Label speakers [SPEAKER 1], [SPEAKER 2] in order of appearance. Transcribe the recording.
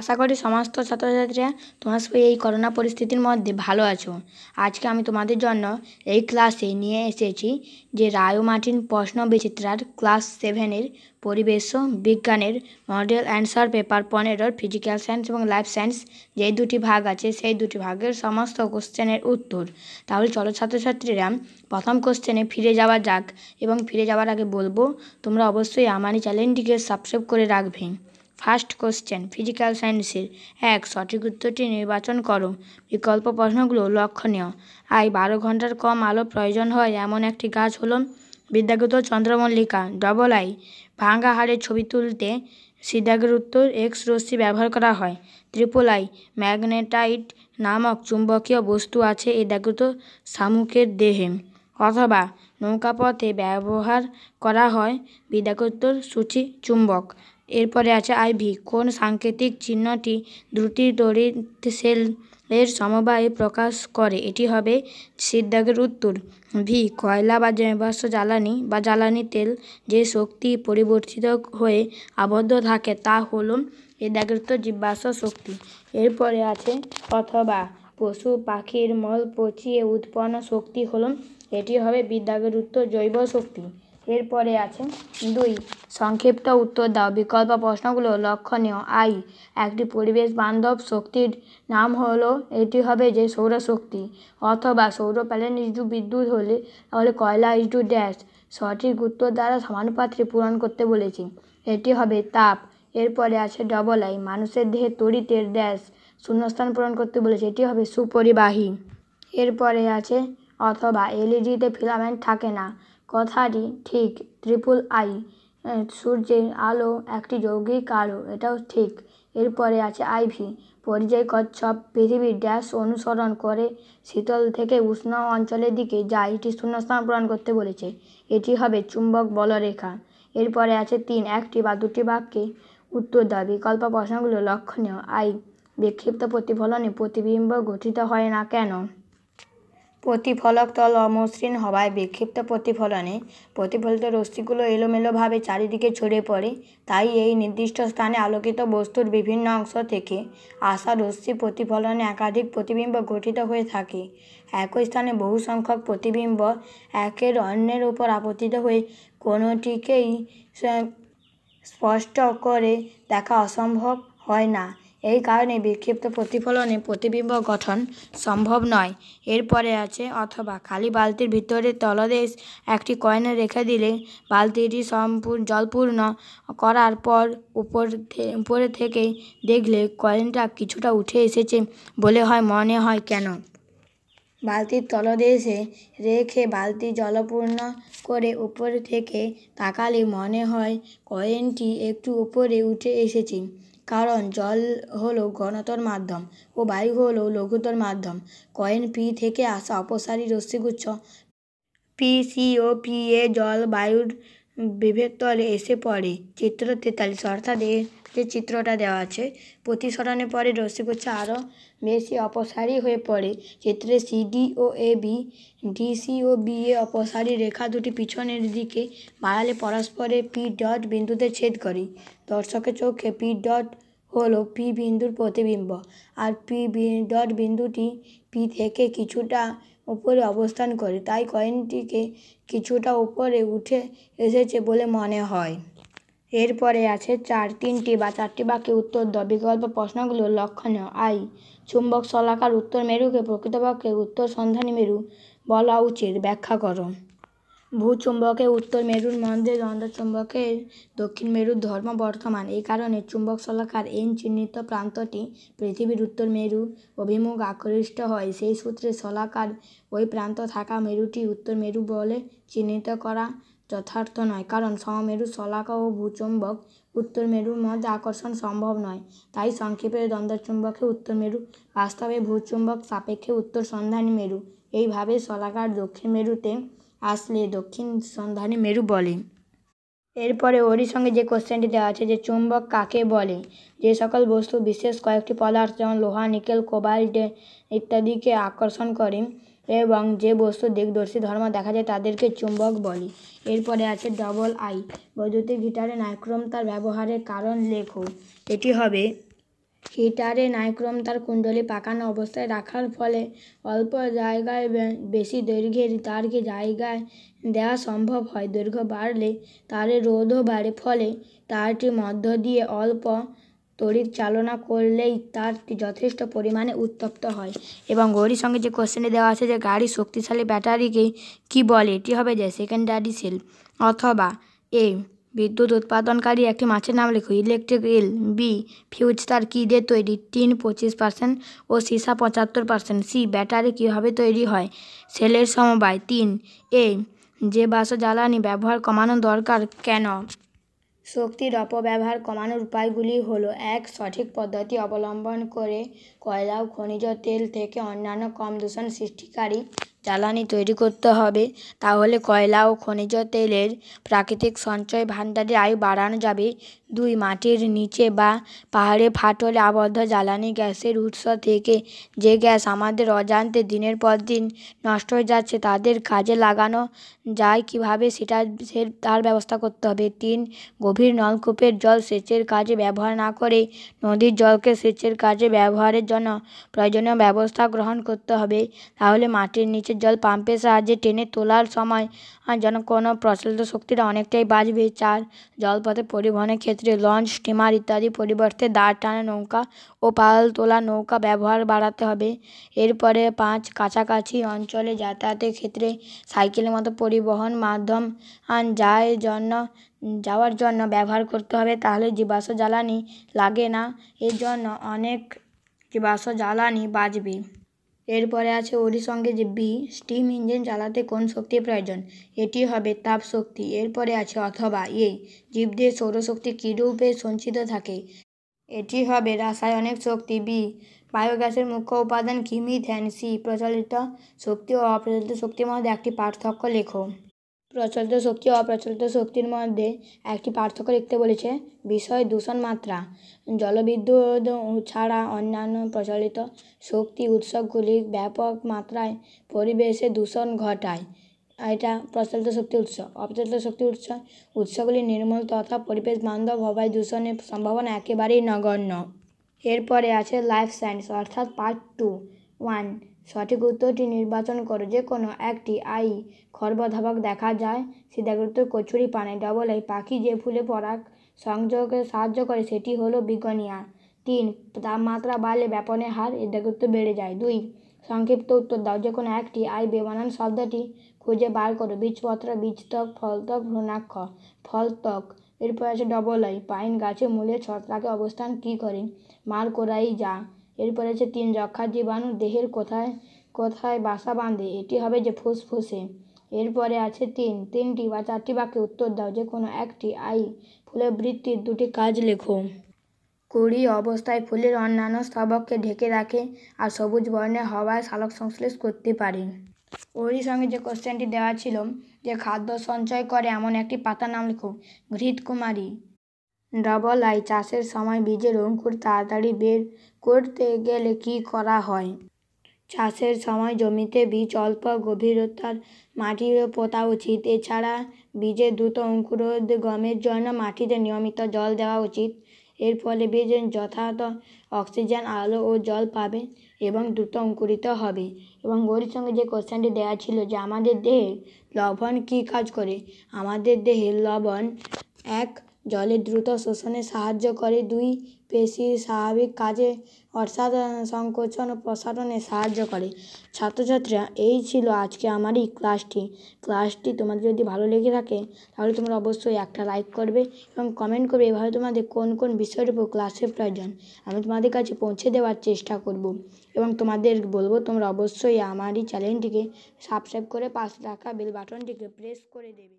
[SPEAKER 1] আশা করি সমস্ত ছাত্রছাত্রীরা তোমরা সবাই এই করোনা পরিস্থিতির মধ্যে ভালো আছো আজকে আমি তোমাদের জন্য এই ক্লাসে নিয়ে এসেছি যে রায়ো মার্টিন প্রশ্ন বিচিত্রার ক্লাস সেভেনের পরিবেশ বিজ্ঞানের মডেল অ্যান্সার পেপার পনেরোর ফিজিক্যাল সায়েন্স এবং লাইফ সায়েন্স যে দুটি ভাগ আছে সেই দুটি ভাগের সমস্ত কোশ্চেনের উত্তর তাহলে চলো ছাত্রছাত্রীরা প্রথম কোশ্চেনে ফিরে যাওয়া যাক এবং ফিরে যাওয়ার আগে বলবো তোমরা অবশ্যই আমার চ্যানেলটিকে সাবস্ক্রাইব করে রাখবে ফার্স্ট কোশ্চেন ফিজিক্যাল সায়েন্সের এক সঠিক উত্তরটি নির্বাচন করো বিকল্প প্রশ্নগুলো লক্ষণীয় আই বারো ঘন্টার কম আলো প্রয়োজন হয় এমন একটি গাছ হলো বিদ্যাগত চন্দ্রমল্লিকা ডবল আই ভাঙ্গা হাড়ের ছবি তুলতে সিদাগের উত্তর এক্স রশ্মি ব্যবহার করা হয় ত্রিপল আই ম্যাগনেটাইট নামক চুম্বকীয় বস্তু আছে এ দাগত শামুকের দেহে অথবা নৌকাপথে ব্যবহার করা হয় বিদাগোত্তর সূচি চুম্বক এরপরে আছে আইভি কোন সাংকেতিক চিহ্নটি দুটি ডোরির সেল এর সমবায়ে প্রকাশ করে এটি হবে সিদ্দাগের উত্তর ভি কয়লা বা জীবাশ্ম জ্বালানি বা জ্বালানি তেল যে শক্তি পরিবর্তিত হয়ে আবদ্ধ থাকে তা হল এর উত্তর জীবাশ্ম শক্তি এরপরে আছে অথবা পশু পাখির মল পচিয়ে উৎপন্ন শক্তি হল এটি হবে বিদ্যাগের উত্তর জৈব শক্তি এরপরে আছে দুই সংক্ষিপ্ত উত্তর দাও বিকল্প প্রশ্নগুলো লক্ষণীয় আই একটি পরিবেশ বান্ধব শক্তির নাম হলো এটি হবে যে সৌরশক্তি অথবা সৌর প্যানেল ইস্যু বিদ্যুৎ হলে তাহলে কয়লা ইস্যু ড্যাশ সঠিক উত্তর দ্বারা সমানুপাত্রে পূরণ করতে বলেছি এটি হবে তাপ এরপরে আছে ডবল আই মানুষের দেহে তড়িতের ড্যাশ শূন্যস্থান পূরণ করতে বলেছে এটি হবে সুপরিবাহী এরপরে আছে অথবা এলইডিতে e ফিলামেন্ট থাকে না কথাটি ঠিক ট্রিপল আই সূর্যের আলো একটি যৌগিক আলো এটাও ঠিক এরপরে আছে আইভি পরিযায়ী কচ্ছপ পৃথিবীর ড্যাশ অনুসরণ করে শীতল থেকে উষ্ণ অঞ্চলের দিকে যায় এটি শূন্যস্থান পূরণ করতে বলেছে এটি হবে চুম্বক বলরেখা এরপরে আছে তিন একটি বা দুটি বাক্যে উত্তর দেওয়া বিকল্প প্রশ্নগুলো লক্ষণীয় আই বিক্ষিপ্ত প্রতিফলনে প্রতিবিম্ব গঠিত হয় না কেন প্রতিফলক তল অমসৃণ হওয়ায় বিক্ষিপ্ত প্রতিফলনে প্রতিফলিত রশ্মিগুলো এলোমেলোভাবে চারিদিকে ছড়িয়ে পড়ে তাই এই নির্দিষ্ট স্থানে আলোকিত বস্তুর বিভিন্ন অংশ থেকে আসা রশ্মি প্রতিফলনে একাধিক প্রতিবিম্ব গঠিত হয়ে থাকে একই স্থানে বহু সংখ্যক প্রতিবিম্ব একের অন্যের উপর আপতিত হয়ে কোনোটিকেই স্পষ্ট করে দেখা অসম্ভব হয় না এই কারণে বিক্ষিপ্ত প্রতিফলনে প্রতিবিম্ব গঠন সম্ভব নয় এরপরে আছে অথবা খালি বালতির ভিতরে তলদেশ একটি কয়েনে রেখে দিলে বালতিটি সম্পূর্ণ জলপূর্ণ করার পর উপর উপরে থেকে দেখলে কয়েনটা কিছুটা উঠে এসেছে বলে হয় মনে হয় কেন বালতির তলদেশে রেখে বালতি জলপূর্ণ করে উপর থেকে তাকালে মনে হয় কয়েনটি একটু উপরে উঠে এসেছে কারণ জল হলো ঘনতর মাধ্যম ও বায়ু হলো লঘুতর মাধ্যম কয়েন পি থেকে আসা অপসারী রশ্মিগুচ্ছ পি সি ও পি এ জল বায়ুর বিভেদ তলে এসে পড়ে চিত্র তেতাল্লিশ অর্থাৎ এর যে চিত্রটা দেওয়া আছে প্রতিসরণের পরে রশ্মিগুচ্ছ আরও বেশি অপসারী হয়ে পড়ে চিত্রে সিডি ও এ বি ডিসি ও বি এ অপসারী রেখা দুটি পিছনের দিকে বাড়ালে পরস্পরে পি ডট বিন্দুতে ছেদ করে দর্শকের চোখে পি ডট হলো পি বিন্দুর প্রতিবিম্ব আর পি ডট বিন্দুটি পি থেকে কিছুটা উপরে অবস্থান করে তাই কয়েনটিকে কিছুটা উপরে উঠে এসেছে বলে মনে হয় এরপরে আছে চার তিনটি বা চারটি বাক্যে উত্তর দাও বিকল্প প্রশ্নগুলো লক্ষণীয় আই চুম্বক শলাকার উত্তর মেরুকে প্রকৃতপক্ষে উত্তর সন্ধানী মেরু বলা উচিত ব্যাখ্যা করো ভূচুম্বকে উত্তর মেরুর মধ্যে চুম্বকের দক্ষিণ মেরুর ধর্ম বর্তমান এই কারণে চুম্বক শলাকার এন চিহ্নিত প্রান্তটি পৃথিবীর উত্তর মেরু অভিমুখ আকৃষ্ট হয় সেই সূত্রে শলাকার ওই প্রান্ত থাকা মেরুটি উত্তর মেরু বলে চিহ্নিত করা যথার্থ নয় কারণ সমেরু শলাকা ও ভূচুম্বক উত্তর মেরুর মধ্যে আকর্ষণ সম্ভব নয় তাই সংক্ষেপে চুম্বকে উত্তর মেরু বাস্তবে ভূচুম্বক সাপেক্ষে উত্তর সন্ধানী মেরু এইভাবে শলাকার দক্ষিণ মেরুতে আসলে দক্ষিণ সন্ধানী মেরু বলে এরপরে ওরই সঙ্গে যে কোশ্চেনটি দেওয়া আছে যে চুম্বক কাকে বলে যে সকল বস্তু বিশেষ কয়েকটি পদার্থ যেমন লোহা নিকেল কোবাল্ট ইত্যাদিকে আকর্ষণ করে এবং যে বস্তু দিকদর্শী ধর্ম দেখা যায় তাদেরকে চুম্বক বলি এরপরে আছে ডবল আই বৈদ্যুতিক হিটারে নাইক্রোম তার ব্যবহারের কারণ লেখো এটি হবে হিটারে নাইক্রোম তার কুণ্ডলী পাকানো অবস্থায় রাখার ফলে অল্প জায়গায় বেশি দৈর্ঘ্যের তারকে জায়গায় দেওয়া সম্ভব হয় দৈর্ঘ্য বাড়লে তারের রোধও বাড়ে ফলে তারটি মধ্য দিয়ে অল্প তড়িৎ চালনা করলেই তার যথেষ্ট পরিমাণে উত্তপ্ত হয় এবং গৌরীর সঙ্গে যে কোশ্চেনে দেওয়া আছে যে গাড়ি শক্তিশালী ব্যাটারিকে কি বলে এটি হবে যে সেকেন্ডারি সেল অথবা এ বিদ্যুৎ উৎপাদনকারী একটি মাছের নাম লেখো ইলেকট্রিক রিল বি ফিউজ তার কী দিয়ে তৈরি টিন পঁচিশ পার্সেন্ট ও সীসা পঁচাত্তর পার্সেন্ট সি ব্যাটারি কীভাবে তৈরি হয় সেলের সমবায় তিন এ যে বাস জ্বালানি ব্যবহার কমানো দরকার কেন শক্তির অপব্যবহার কমানোর উপায়গুলি হলো এক সঠিক পদ্ধতি অবলম্বন করে কয়লা ও খনিজ তেল থেকে অন্যান্য কম দূষণ সৃষ্টিকারী জ্বালানি তৈরি করতে হবে তাহলে কয়লা ও খনিজ তেলের প্রাকৃতিক সঞ্চয় ভান্ডারে আয়ু বাড়ানো যাবে দুই মাটির নিচে বা পাহাড়ে ফাটলে আবদ্ধ জ্বালানি গ্যাসের উৎস থেকে যে গ্যাস আমাদের অজান্তে দিনের পর দিন নষ্ট হয়ে যাচ্ছে তাদের কাজে লাগানো যায় কিভাবে সেটা সে তার ব্যবস্থা করতে হবে তিন গভীর নলকূপের জল সেচের কাজে ব্যবহার না করে নদীর জলকে সেচের কাজে ব্যবহারের জন্য প্রয়োজনীয় ব্যবস্থা গ্রহণ করতে হবে তাহলে মাটির নিচে জল পাম্পের সাহায্যে টেনে তোলার সময় যেন কোনো প্রচলিত শক্তিটা অনেকটাই বাঁচবে চার জলপথে পরিবহনের ক্ষেত্রে লঞ্চ স্টিমার ইত্যাদি পরিবর্তে দাঁড় টানা নৌকা ও পাল তোলা নৌকা ব্যবহার বাড়াতে হবে এরপরে পাঁচ কাছাকাছি অঞ্চলে যাতায়াতের ক্ষেত্রে সাইকেলের মতো পরিবহন মাধ্যম যায় জন্য যাওয়ার জন্য ব্যবহার করতে হবে তাহলে জীবাশ্ম জ্বালানি লাগে না এর জন্য অনেক জীবাশ্ম জ্বালানি বাঁচবে এরপরে আছে ওরি সঙ্গে যে বি স্টিম ইঞ্জিন চালাতে কোন শক্তির প্রয়োজন এটি হবে তাপ শক্তি এরপরে আছে অথবা এই জীবদের সৌরশক্তি কীরূপে সঞ্চিত থাকে এটি হবে রাসায়নিক শক্তি বি বায়োগ্যাসের মুখ্য উপাদান কিমি মিথেন সি প্রচলিত শক্তি ও অপ্রচলিত শক্তির মধ্যে একটি পার্থক্য লেখো প্রচলিত শক্তি ও অপ্রচলিত শক্তির মধ্যে একটি পার্থক্য লিখতে বলেছে বিষয় দূষণ মাত্রা জলবিদ্যুৎ ছাড়া অন্যান্য প্রচলিত শক্তি উৎসগুলি ব্যাপক মাত্রায় পরিবেশে দূষণ ঘটায় এটা প্রচলিত শক্তি উৎস অপ্রচলিত শক্তি উৎস উৎসগুলি নির্মল তথা পরিবেশ বান্ধব হওয়ায় দূষণের সম্ভাবনা একেবারেই নগণ্য এরপরে আছে লাইফ সায়েন্স অর্থাৎ পার্ট টু ওয়ান সঠিক উত্তরটি নির্বাচন করো যে কোনো একটি আই খর বা দেখা যায় সিধাগুপ্ত কচুরি পানে ডবল এই পাখি যে ফুলে পরাগ সংযোগে সাহায্য করে সেটি হলো বিগনিয়া তিন তাপমাত্রা বাড়লে ব্যাপনের হার সিধাগুপ্ত বেড়ে যায় দুই সংক্ষিপ্ত উত্তর দাও যে কোনো একটি আই বেমানান শব্দটি খুঁজে বার করো বীজপত্র বীজতক ফলতক ভ্রণাক্ষ ফলতক এরপর আছে ডবল আই পাইন গাছে মূলে ছত্রাকে অবস্থান কী করে মার যা এরপরে আছে তিন যক্ষা জীবাণু দেহের কোথায় কোথায় বাসা বাঁধে এটি হবে যে ফুসফুসে এরপরে আছে তিন তিনটি বা চারটি বাক্যে উত্তর দাও যে কোনো একটি আই ফুলের বৃত্তির দুটি কাজ লেখো কুড়ি অবস্থায় ফুলের অন্যান্য স্তবককে ঢেকে রাখে আর সবুজ বর্ণে হওয়ায় সালক সংশ্লেষ করতে পারে ওরই সঙ্গে যে কোশ্চেনটি দেওয়া ছিল যে খাদ্য সঞ্চয় করে এমন একটি পাতা নাম লেখো কুমারী ডবল আই চাষের সময় বীজের অঙ্কুর তাড়াতাড়ি বের করতে গেলে কি করা হয়? চাষের সময় জমিতে বীজ অল্প গভীরতার মাটিতে পোতা উচিত এছাড়া বীজের দ্রুত গমের জন্য মাটিতে নিয়মিত জল দেওয়া উচিত এর ফলে বীজ যথাযথ অক্সিজেন আলো ও জল পাবে এবং দ্রুত অঙ্কুরিত হবে এবং ওর সঙ্গে যে কোশ্চেনটি দেওয়া ছিল যে আমাদের দেহে লবণ কী কাজ করে আমাদের দেহে লবণ এক জলের দ্রুত শোষণে সাহায্য করে দুই পেশীর স্বাভাবিক কাজে অর্থাৎ সংকোচন ও প্রসারণে সাহায্য করে ছাত্রছাত্রীরা এই ছিল আজকে আমার এই ক্লাসটি ক্লাসটি তোমাদের যদি ভালো লেগে থাকে তাহলে তোমরা অবশ্যই একটা লাইক করবে এবং কমেন্ট করবে এভাবে তোমাদের কোন কোন বিষয়ের উপর ক্লাসের প্রয়োজন আমি তোমাদের কাছে পৌঁছে দেওয়ার চেষ্টা করব এবং তোমাদের বলবো তোমরা অবশ্যই আমার এই চ্যানেলটিকে সাবস্ক্রাইব করে পাশে থাকা বেল বাটনটিকে প্রেস করে দেবে